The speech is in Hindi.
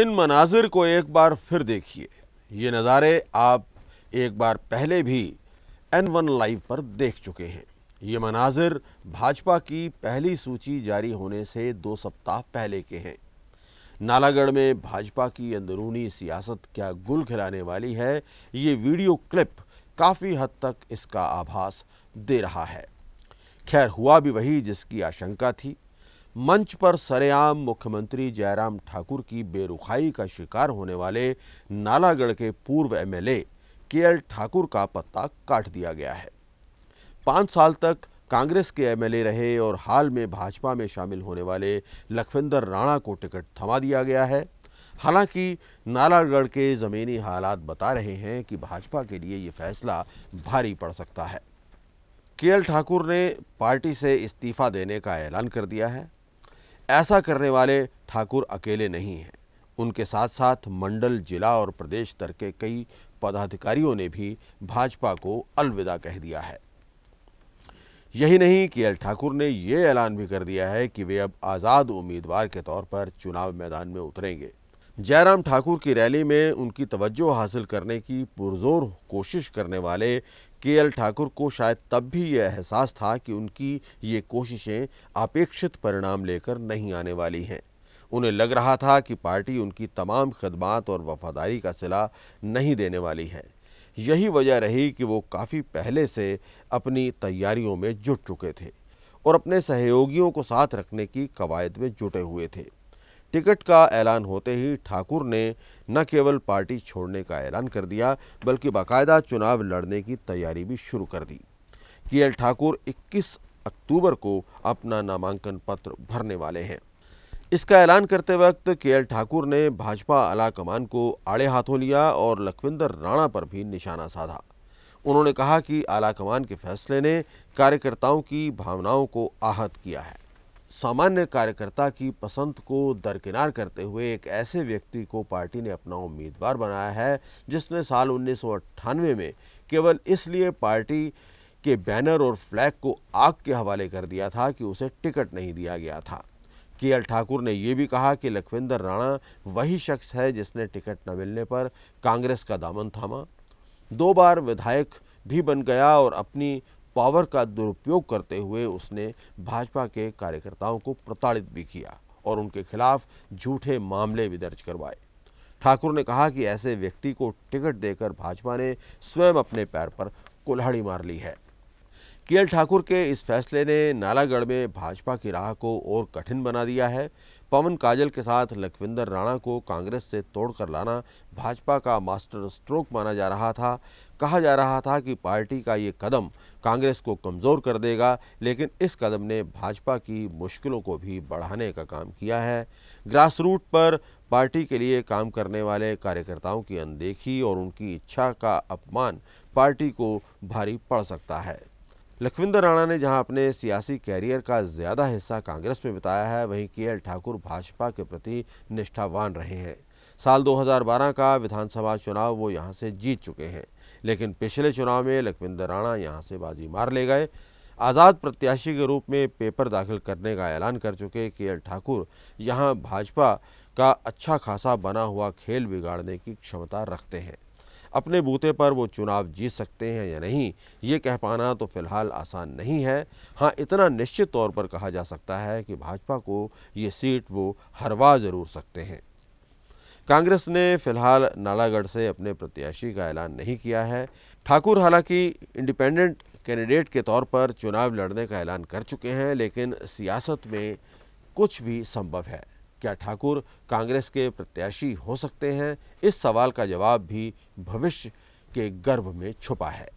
इन मनाजिर को एक बार फिर देखिए ये नज़ारे आप एक बार पहले भी एन वन लाइव पर देख चुके हैं ये मनाजिर भाजपा की पहली सूची जारी होने से दो सप्ताह पहले के हैं नालागढ़ में भाजपा की अंदरूनी सियासत क्या गुल खिलाने वाली है ये वीडियो क्लिप काफ़ी हद तक इसका आभास दे रहा है खैर हुआ भी वही जिसकी आशंका थी मंच पर सरेआम मुख्यमंत्री जयराम ठाकुर की बेरुखाई का शिकार होने वाले नालागढ़ के पूर्व एमएलए केएल ठाकुर का पत्ता काट दिया गया है पाँच साल तक कांग्रेस के एमएलए रहे और हाल में भाजपा में शामिल होने वाले लखविंदर राणा को टिकट थमा दिया गया है हालांकि नालागढ़ के ज़मीनी हालात बता रहे हैं कि भाजपा के लिए ये फैसला भारी पड़ सकता है केएल ठाकुर ने पार्टी से इस्तीफा देने का ऐलान कर दिया है ऐसा करने वाले ठाकुर अकेले नहीं हैं उनके साथ साथ मंडल जिला और प्रदेश स्तर के कई पदाधिकारियों ने भी भाजपा को अलविदा कह दिया है यही नहीं कि एल ठाकुर ने यह ऐलान भी कर दिया है कि वे अब आज़ाद उम्मीदवार के तौर पर चुनाव मैदान में उतरेंगे जयराम ठाकुर की रैली में उनकी तवज्जो हासिल करने की पुरजोर कोशिश करने वाले के एल ठाकुर को शायद तब भी यह एहसास था कि उनकी ये कोशिशें अपेक्षित परिणाम लेकर नहीं आने वाली हैं उन्हें लग रहा था कि पार्टी उनकी तमाम खदमात और वफादारी का सिला नहीं देने वाली है यही वजह रही कि वो काफ़ी पहले से अपनी तैयारियों में जुट चुके थे और अपने सहयोगियों को साथ रखने की कवायद में जुटे हुए थे टिकट का ऐलान होते ही ठाकुर ने न केवल पार्टी छोड़ने का ऐलान कर दिया बल्कि बाकायदा चुनाव लड़ने की तैयारी भी शुरू कर दी के एल ठाकुर 21 अक्टूबर को अपना नामांकन पत्र भरने वाले हैं इसका ऐलान करते वक्त के एल ठाकुर ने भाजपा आलाकमान को आड़े हाथों लिया और लखविंदर राणा पर भी निशाना साधा उन्होंने कहा कि आलाकमान के फैसले ने कार्यकर्ताओं की भावनाओं को आहत किया है सामान्य कार्यकर्ता की पसंद को दरकिनार करते हुए एक ऐसे व्यक्ति को पार्टी ने अपना उम्मीदवार बनाया है जिसने साल उन्नीस में केवल इसलिए पार्टी के बैनर और फ्लैग को आग के हवाले कर दिया था कि उसे टिकट नहीं दिया गया था के एल ठाकुर ने यह भी कहा कि लखविंदर राणा वही शख्स है जिसने टिकट न मिलने पर कांग्रेस का दामन थामा दो बार विधायक भी बन गया और अपनी पावर का दुरुपयोग करते हुए उसने भाजपा के कार्यकर्ताओं को प्रताड़ित भी किया और उनके खिलाफ झूठे मामले भी दर्ज करवाए ठाकुर ने कहा कि ऐसे व्यक्ति को टिकट देकर भाजपा ने स्वयं अपने पैर पर कुल्हाड़ी मार ली है के ठाकुर के इस फैसले ने नालागढ़ में भाजपा की राह को और कठिन बना दिया है पवन काजल के साथ लखविंदर राणा को कांग्रेस से तोड़कर लाना भाजपा का मास्टर स्ट्रोक माना जा रहा था कहा जा रहा था कि पार्टी का ये कदम कांग्रेस को कमज़ोर कर देगा लेकिन इस कदम ने भाजपा की मुश्किलों को भी बढ़ाने का काम किया है ग्रास रूट पर पार्टी के लिए काम करने वाले कार्यकर्ताओं की अनदेखी और उनकी इच्छा का अपमान पार्टी को भारी पड़ सकता है लखविंदर राणा ने जहां अपने सियासी कैरियर का ज़्यादा हिस्सा कांग्रेस में बिताया है वहीं के ठाकुर भाजपा के प्रति निष्ठावान रहे हैं साल 2012 का विधानसभा चुनाव वो यहां से जीत चुके हैं लेकिन पिछले चुनाव में लखविंदर राणा यहां से बाजी मार ले गए आज़ाद प्रत्याशी के रूप में पेपर दाखिल करने का ऐलान कर चुके के ठाकुर यहाँ भाजपा का अच्छा खासा बना हुआ खेल बिगाड़ने की क्षमता रखते हैं अपने बूते पर वो चुनाव जीत सकते हैं या नहीं ये कह पाना तो फिलहाल आसान नहीं है हाँ इतना निश्चित तौर पर कहा जा सकता है कि भाजपा को ये सीट वो हरवा ज़रूर सकते हैं कांग्रेस ने फिलहाल नालागढ़ से अपने प्रत्याशी का ऐलान नहीं किया है ठाकुर हालांकि इंडिपेंडेंट कैंडिडेट के तौर पर चुनाव लड़ने का ऐलान कर चुके हैं लेकिन सियासत में कुछ भी संभव है क्या ठाकुर कांग्रेस के प्रत्याशी हो सकते हैं इस सवाल का जवाब भी भविष्य के गर्भ में छुपा है